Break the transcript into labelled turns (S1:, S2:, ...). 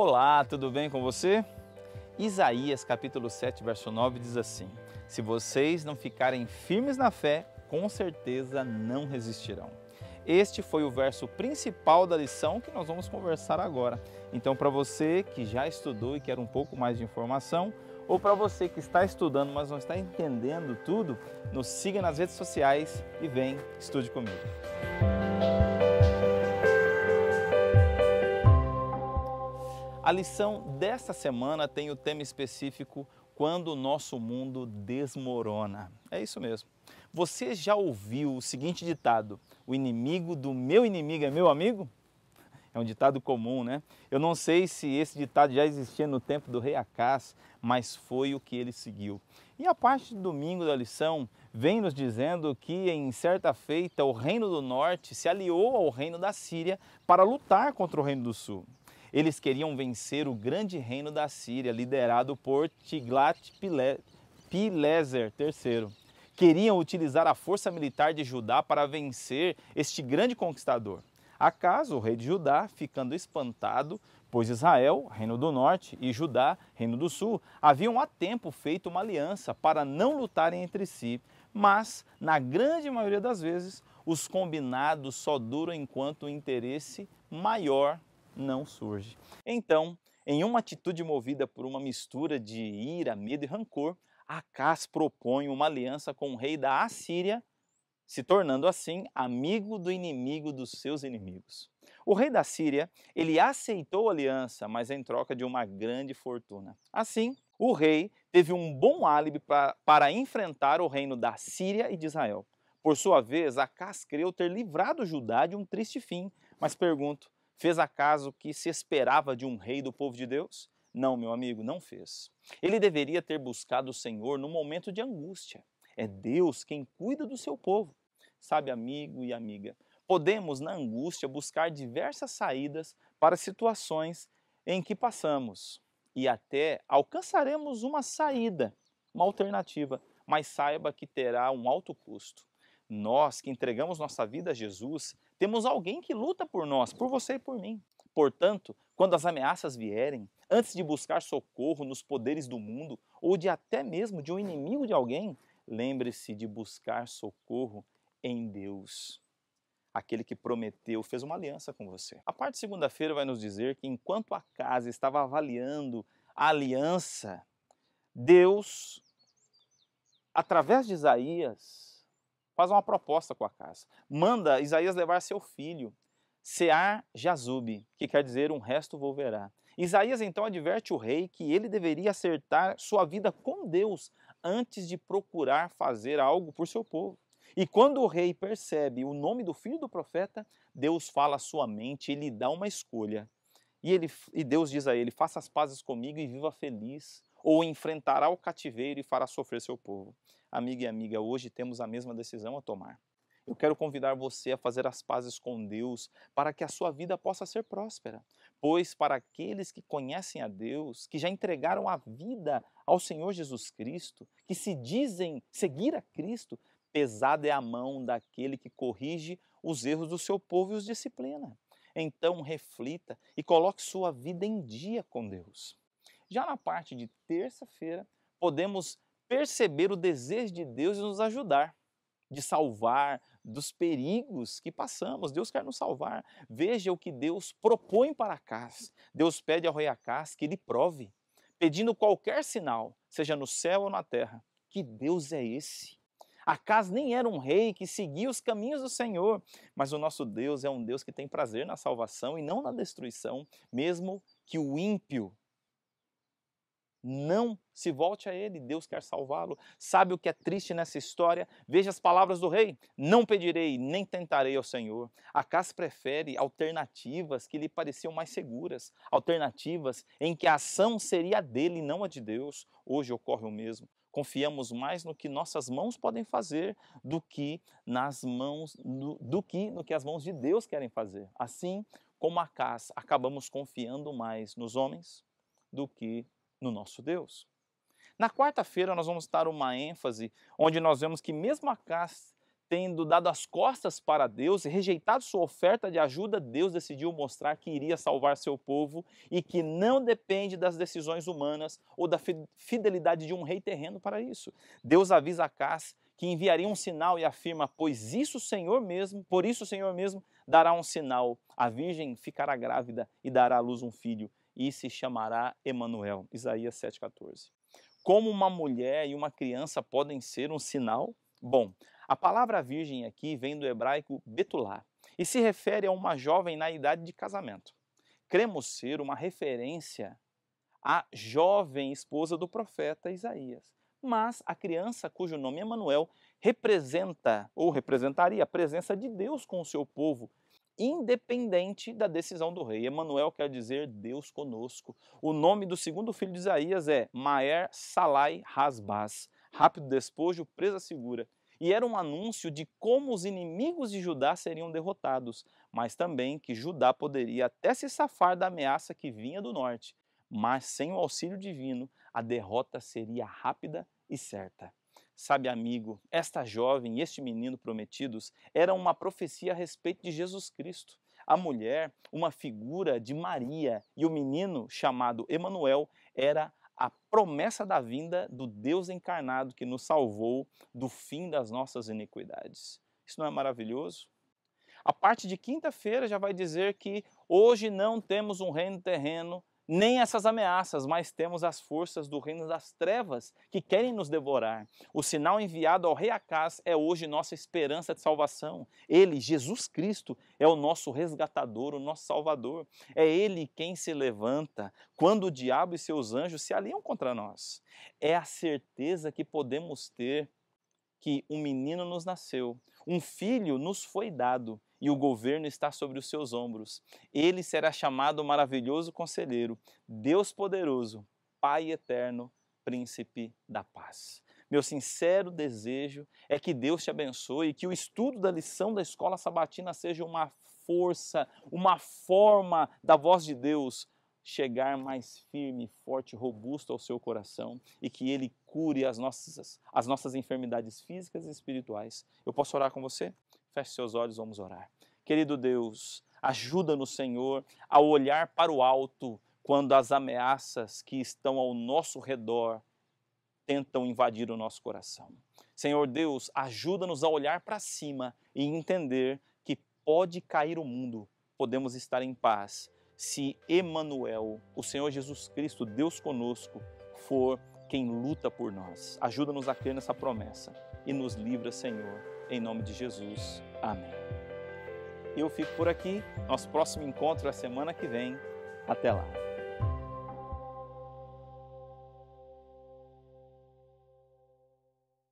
S1: Olá, tudo bem com você? Isaías capítulo 7, verso 9 diz assim: Se vocês não ficarem firmes na fé, com certeza não resistirão. Este foi o verso principal da lição que nós vamos conversar agora. Então, para você que já estudou e quer um pouco mais de informação, ou para você que está estudando, mas não está entendendo tudo, nos siga nas redes sociais e vem, estude comigo. A lição desta semana tem o tema específico Quando o nosso mundo desmorona. É isso mesmo. Você já ouviu o seguinte ditado: O inimigo do meu inimigo é meu amigo? É um ditado comum, né? Eu não sei se esse ditado já existia no tempo do rei Acás, mas foi o que ele seguiu. E a parte de domingo da lição vem nos dizendo que, em certa feita, o reino do norte se aliou ao reino da Síria para lutar contra o reino do sul. Eles queriam vencer o grande reino da Síria, liderado por Tiglat-Pileser III. Queriam utilizar a força militar de Judá para vencer este grande conquistador. Acaso o rei de Judá, ficando espantado, pois Israel, reino do norte, e Judá, reino do sul, haviam há tempo feito uma aliança para não lutarem entre si, mas, na grande maioria das vezes, os combinados só duram enquanto o interesse maior não surge. Então, em uma atitude movida por uma mistura de ira, medo e rancor, Acás propõe uma aliança com o rei da Assíria, se tornando assim amigo do inimigo dos seus inimigos. O rei da Síria, ele aceitou a aliança, mas em troca de uma grande fortuna. Assim, o rei teve um bom álibi pra, para enfrentar o reino da Síria e de Israel. Por sua vez, Acas creu ter livrado Judá de um triste fim, mas pergunto, Fez acaso o que se esperava de um rei do povo de Deus? Não, meu amigo, não fez. Ele deveria ter buscado o Senhor no momento de angústia. É Deus quem cuida do seu povo. Sabe, amigo e amiga, podemos, na angústia, buscar diversas saídas para situações em que passamos e até alcançaremos uma saída, uma alternativa, mas saiba que terá um alto custo. Nós que entregamos nossa vida a Jesus, temos alguém que luta por nós, por você e por mim. Portanto, quando as ameaças vierem, antes de buscar socorro nos poderes do mundo ou de até mesmo de um inimigo de alguém, lembre-se de buscar socorro em Deus. Aquele que prometeu, fez uma aliança com você. A parte de segunda-feira vai nos dizer que enquanto a casa estava avaliando a aliança, Deus, através de Isaías, faz uma proposta com a casa. Manda Isaías levar seu filho, Sear Jazube, que quer dizer um resto volverá. Isaías então adverte o rei que ele deveria acertar sua vida com Deus antes de procurar fazer algo por seu povo. E quando o rei percebe o nome do filho do profeta, Deus fala sua mente e lhe dá uma escolha e, ele, e Deus diz a ele: faça as pazes comigo e viva feliz, ou enfrentará o cativeiro e fará sofrer seu povo. Amiga e amiga, hoje temos a mesma decisão a tomar. Eu quero convidar você a fazer as pazes com Deus para que a sua vida possa ser próspera. Pois para aqueles que conhecem a Deus, que já entregaram a vida ao Senhor Jesus Cristo, que se dizem seguir a Cristo, pesada é a mão daquele que corrige os erros do seu povo e os disciplina. Então reflita e coloque sua vida em dia com Deus. Já na parte de terça-feira, podemos perceber o desejo de Deus de nos ajudar, de salvar dos perigos que passamos. Deus quer nos salvar. Veja o que Deus propõe para Acas. Deus pede ao rei Acas que ele prove, pedindo qualquer sinal, seja no céu ou na terra. Que Deus é esse? Acas nem era um rei que seguia os caminhos do Senhor, mas o nosso Deus é um Deus que tem prazer na salvação e não na destruição, mesmo que o ímpio não se volte a ele, Deus quer salvá-lo. Sabe o que é triste nessa história? Veja as palavras do rei: Não pedirei, nem tentarei ao Senhor. Acas prefere alternativas que lhe pareciam mais seguras, alternativas em que a ação seria a dele e não a de Deus. Hoje ocorre o mesmo. Confiamos mais no que nossas mãos podem fazer do que nas mãos do, do que no que as mãos de Deus querem fazer. Assim como Acas, acabamos confiando mais nos homens do que no nosso Deus. Na quarta-feira nós vamos dar uma ênfase onde nós vemos que mesmo Acas tendo dado as costas para Deus e rejeitado sua oferta de ajuda, Deus decidiu mostrar que iria salvar seu povo e que não depende das decisões humanas ou da fidelidade de um rei terreno para isso. Deus avisa a Cas que enviaria um sinal e afirma: "Pois isso o Senhor mesmo, por isso o Senhor mesmo dará um sinal. A virgem ficará grávida e dará à luz um filho e se chamará Emanuel." Isaías 7:14. Como uma mulher e uma criança podem ser um sinal? Bom, a palavra virgem aqui vem do hebraico betular e se refere a uma jovem na idade de casamento. Cremos ser uma referência à jovem esposa do profeta Isaías. Mas a criança cujo nome é Manuel representa ou representaria a presença de Deus com o seu povo, independente da decisão do rei. Emanuel quer dizer Deus conosco. O nome do segundo filho de Isaías é Maer Salai Rasbas, rápido despojo, presa segura e era um anúncio de como os inimigos de Judá seriam derrotados, mas também que Judá poderia até se safar da ameaça que vinha do norte, mas sem o auxílio divino, a derrota seria rápida e certa. Sabe, amigo, esta jovem e este menino prometidos eram uma profecia a respeito de Jesus Cristo. A mulher, uma figura de Maria, e o menino chamado Emanuel era a promessa da vinda do Deus encarnado que nos salvou do fim das nossas iniquidades. Isso não é maravilhoso? A parte de quinta-feira já vai dizer que hoje não temos um reino terreno nem essas ameaças, mas temos as forças do reino das trevas que querem nos devorar. O sinal enviado ao rei Acás é hoje nossa esperança de salvação. Ele, Jesus Cristo, é o nosso resgatador, o nosso salvador. É ele quem se levanta quando o diabo e seus anjos se aliam contra nós. É a certeza que podemos ter que um menino nos nasceu, um filho nos foi dado e o governo está sobre os seus ombros. Ele será chamado maravilhoso conselheiro, Deus poderoso, Pai eterno, príncipe da paz. Meu sincero desejo é que Deus te abençoe e que o estudo da lição da escola sabatina seja uma força, uma forma da voz de Deus chegar mais firme, forte, robusto ao seu coração e que ele cure as nossas, as nossas enfermidades físicas e espirituais. Eu posso orar com você? Feche seus olhos, vamos orar. Querido Deus, ajuda-nos, Senhor, a olhar para o alto quando as ameaças que estão ao nosso redor tentam invadir o nosso coração. Senhor Deus, ajuda-nos a olhar para cima e entender que pode cair o mundo, podemos estar em paz se Emanuel, o Senhor Jesus Cristo, Deus conosco, for quem luta por nós. Ajuda-nos a crer nessa promessa e nos livra, Senhor, em nome de Jesus. Amém. Eu fico por aqui. Nosso próximo encontro é semana que vem. Até lá.